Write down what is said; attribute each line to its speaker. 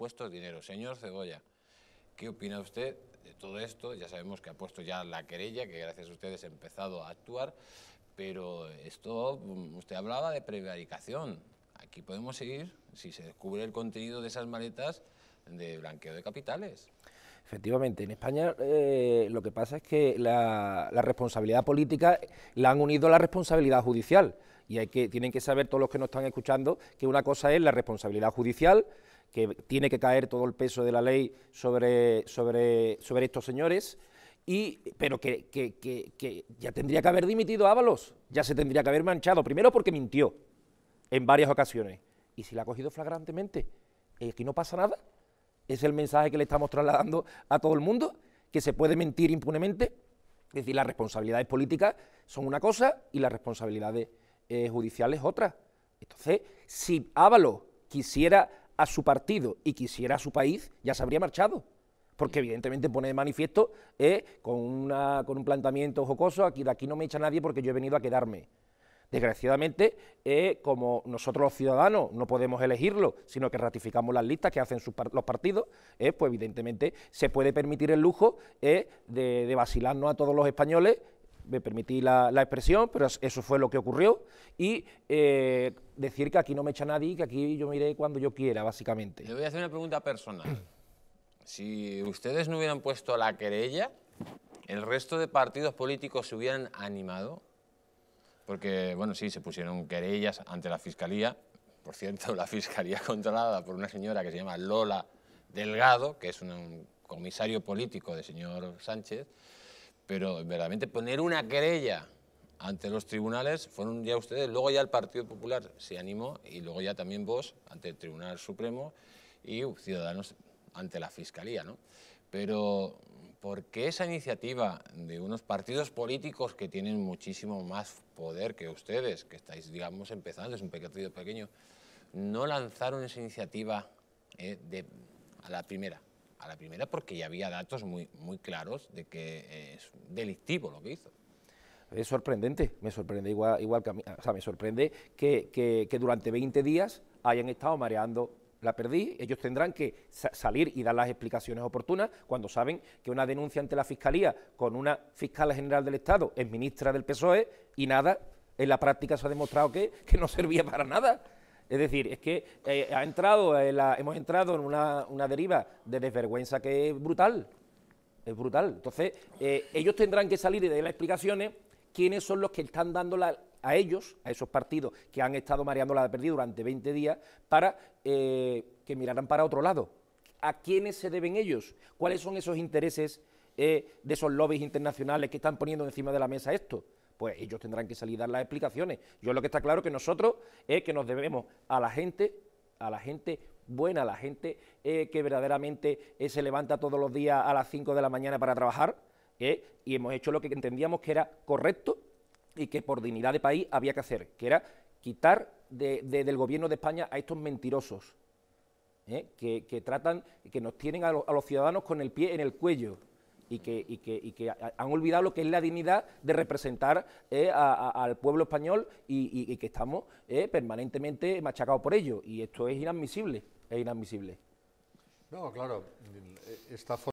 Speaker 1: puestos dinero. Señor Cebolla, ¿qué opina usted de todo esto? Ya sabemos que ha puesto ya la querella, que gracias a ustedes ha empezado a actuar, pero esto, mm, usted hablaba de prevaricación. Aquí podemos seguir, si se descubre el contenido de esas maletas, de blanqueo de capitales.
Speaker 2: Efectivamente, en España eh, lo que pasa es que la responsabilidad política la han unido a la responsabilidad judicial y tienen que saber todos los que nos están escuchando que una cosa es la responsabilidad judicial, que tiene que caer todo el peso de la ley sobre, estos señores, y, pero que, ya tendría que haber dimitido Ábalos, ya se tendría que haber manchado, primero porque mintió en varias ocasiones, y si la ha cogido flagrantemente, aquí no pasa nada, es el mensaje que le estamos trasladando a todo el mundo, que se puede mentir impunemente, es decir, las responsabilidades políticas son una cosa y las responsabilidades judiciales eh, judicial otra. Entonces, si Ávalo quisiera a su partido y quisiera a su país, ya se habría marchado. Porque evidentemente pone de manifiesto eh, con, una, con un planteamiento jocoso, aquí, de aquí no me echa nadie porque yo he venido a quedarme. Desgraciadamente, eh, como nosotros los ciudadanos no podemos elegirlo, sino que ratificamos las listas que hacen los partidos, pues evidentemente se puede permitir el lujo de, de, vacilarnos a todos los españoles me permití la, expresión, pero eso fue lo que ocurrió, y eh, decir que aquí no me echa nadie, y que aquí yo me iré cuando yo quiera, básicamente.
Speaker 1: Le voy a hacer una pregunta personal. Si ustedes no hubieran puesto la querella, ¿el resto de partidos políticos se hubieran animado? Porque, bueno, sí, se pusieron querellas ante la Fiscalía, por cierto, la Fiscalía controlada por una señora que se llama Lola Delgado, que es un comisario político de señor Sánchez, pero verdaderamente poner una querella ante los tribunales fueron ya ustedes, luego ya el Partido Popular se animó y luego ya también vos ante el Tribunal Supremo y Ciudadanos ante la Fiscalía, ¿no? Pero ¿por qué esa iniciativa de unos partidos políticos que tienen muchísimo más poder que ustedes, que estáis, digamos, empezando, es un partido pequeño, no lanzaron esa iniciativa eh, a la primera? a la primera porque ya había datos muy, muy claros de que eh, es delictivo lo que hizo.
Speaker 2: Es sorprendente, me sorprende igual, igual que a mí, o sea, me sorprende que, durante 20 días hayan estado mareando la perdí, ellos tendrán que salir y dar las explicaciones oportunas cuando saben que una denuncia ante la Fiscalía con una fiscal general del Estado es ministra del PSOE y nada, en la práctica se ha demostrado que, que no servía para nada. Es decir, es que eh, ha entrado, eh, hemos entrado en una, deriva de desvergüenza que es brutal. Es brutal. Entonces, eh, ellos tendrán que salir y de las explicaciones quiénes son los que están dando a ellos, a esos partidos que han estado mareando la perdida durante 20 días, para que miraran para otro lado. ¿A quiénes se deben ellos? ¿Cuáles son esos intereses de esos lobbies internacionales que están poniendo encima de la mesa esto? pues ellos tendrán que salir a dar las explicaciones. Yo lo que está claro que nosotros es que nos debemos a la gente, a la gente buena, a la gente eh, que verdaderamente eh, se levanta todos los días a las 5 de la mañana para trabajar, ¿eh? y hemos hecho lo que entendíamos que era correcto y que por dignidad de país había que hacer, que era quitar del gobierno de España a estos mentirosos, que, tratan, que nos tienen a los ciudadanos con el pie en el cuello y que, y han olvidado lo que es la dignidad de representar eh, al pueblo español y, que estamos eh, permanentemente machacados por ello. Y esto es inadmisible, es inadmisible.
Speaker 1: No, claro, esta